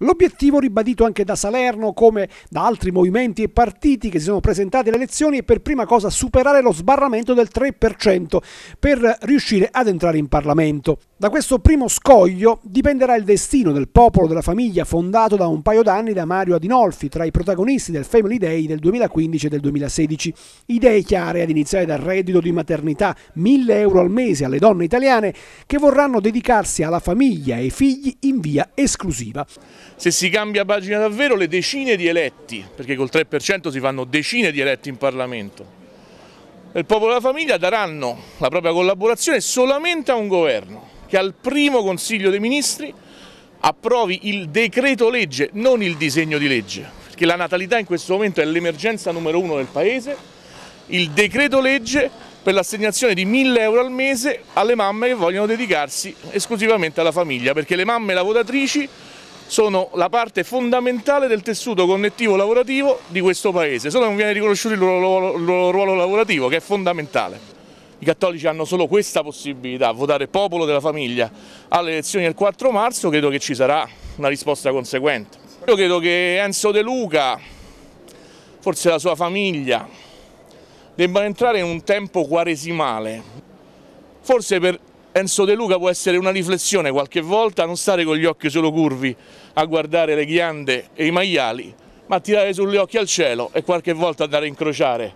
L'obiettivo ribadito anche da Salerno, come da altri movimenti e partiti che si sono presentati alle elezioni, è per prima cosa superare lo sbarramento del 3% per riuscire ad entrare in Parlamento. Da questo primo scoglio dipenderà il destino del popolo della famiglia fondato da un paio d'anni da Mario Adinolfi, tra i protagonisti del Family Day del 2015 e del 2016. Idee chiare ad iniziare dal reddito di maternità, 1000 euro al mese alle donne italiane che vorranno dedicarsi alla famiglia e ai figli in via esclusiva se si cambia pagina davvero le decine di eletti, perché col 3% si fanno decine di eletti in Parlamento, il popolo e della famiglia daranno la propria collaborazione solamente a un governo che al primo Consiglio dei Ministri approvi il decreto legge, non il disegno di legge, perché la natalità in questo momento è l'emergenza numero uno del Paese, il decreto legge per l'assegnazione di 1000 euro al mese alle mamme che vogliono dedicarsi esclusivamente alla famiglia, perché le mamme lavoratrici sono la parte fondamentale del tessuto connettivo lavorativo di questo Paese, solo non viene riconosciuto il loro, loro ruolo lavorativo che è fondamentale. I cattolici hanno solo questa possibilità, votare popolo della famiglia alle elezioni del 4 marzo, credo che ci sarà una risposta conseguente. Io credo che Enzo De Luca, forse la sua famiglia, debbano entrare in un tempo quaresimale, forse per Enzo De Luca può essere una riflessione qualche volta, non stare con gli occhi solo curvi a guardare le ghiande e i maiali, ma tirare sugli occhi al cielo e qualche volta andare a incrociare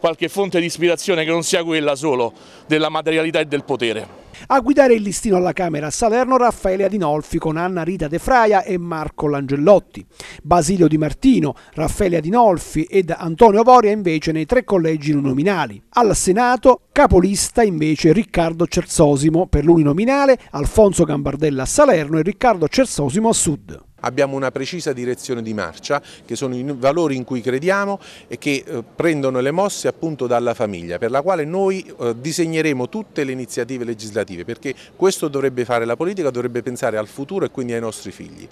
qualche fonte di ispirazione che non sia quella solo della materialità e del potere. A guidare il listino alla Camera a Salerno Raffaele Adinolfi con Anna Rita De Fraia e Marco Langellotti. Basilio Di Martino, Raffaele Adinolfi ed Antonio Voria invece nei tre collegi nominali. Al Senato capolista invece Riccardo Cersosimo per l'uninominale, Alfonso Gambardella a Salerno e Riccardo Cersosimo a Sud. Abbiamo una precisa direzione di marcia, che sono i valori in cui crediamo e che eh, prendono le mosse appunto dalla famiglia, per la quale noi eh, disegneremo tutte le iniziative legislative, perché questo dovrebbe fare la politica, dovrebbe pensare al futuro e quindi ai nostri figli.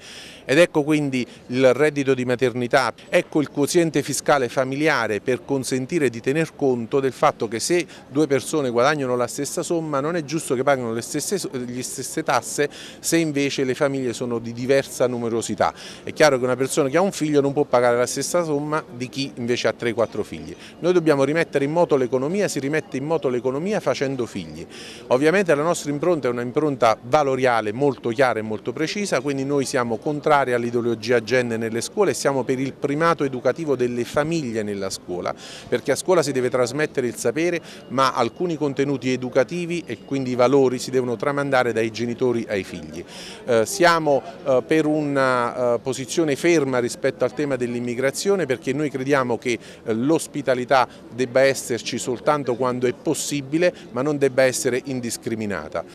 Ed ecco quindi il reddito di maternità, ecco il quoziente fiscale familiare per consentire di tener conto del fatto che se due persone guadagnano la stessa somma non è giusto che paghino le stesse, gli stesse tasse se invece le famiglie sono di diversa numerosità generosità. È chiaro che una persona che ha un figlio non può pagare la stessa somma di chi invece ha 3-4 figli. Noi dobbiamo rimettere in moto l'economia, si rimette in moto l'economia facendo figli. Ovviamente la nostra impronta è un'impronta valoriale molto chiara e molto precisa, quindi noi siamo contrari all'ideologia gender nelle scuole e siamo per il primato educativo delle famiglie nella scuola, perché a scuola si deve trasmettere il sapere, ma alcuni contenuti educativi e quindi i valori si devono tramandare dai genitori ai figli. Eh, siamo eh, per un una eh, posizione ferma rispetto al tema dell'immigrazione perché noi crediamo che eh, l'ospitalità debba esserci soltanto quando è possibile ma non debba essere indiscriminata.